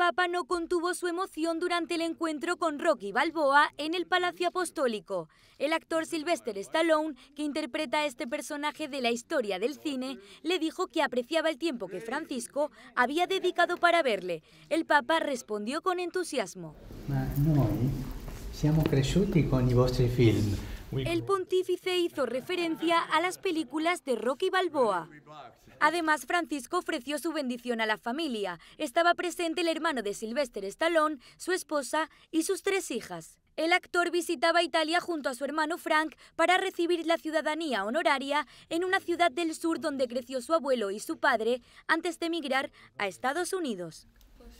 Papa no contuvo su emoción durante el encuentro con Rocky Balboa en el Palacio Apostólico. El actor Sylvester Stallone, que interpreta a este personaje de la historia del cine, le dijo que apreciaba el tiempo que Francisco había dedicado para verle. El Papa respondió con entusiasmo. con el pontífice hizo referencia a las películas de Rocky Balboa. Además, Francisco ofreció su bendición a la familia. Estaba presente el hermano de Sylvester Stallone, su esposa y sus tres hijas. El actor visitaba Italia junto a su hermano Frank para recibir la ciudadanía honoraria en una ciudad del sur donde creció su abuelo y su padre antes de emigrar a Estados Unidos. Pues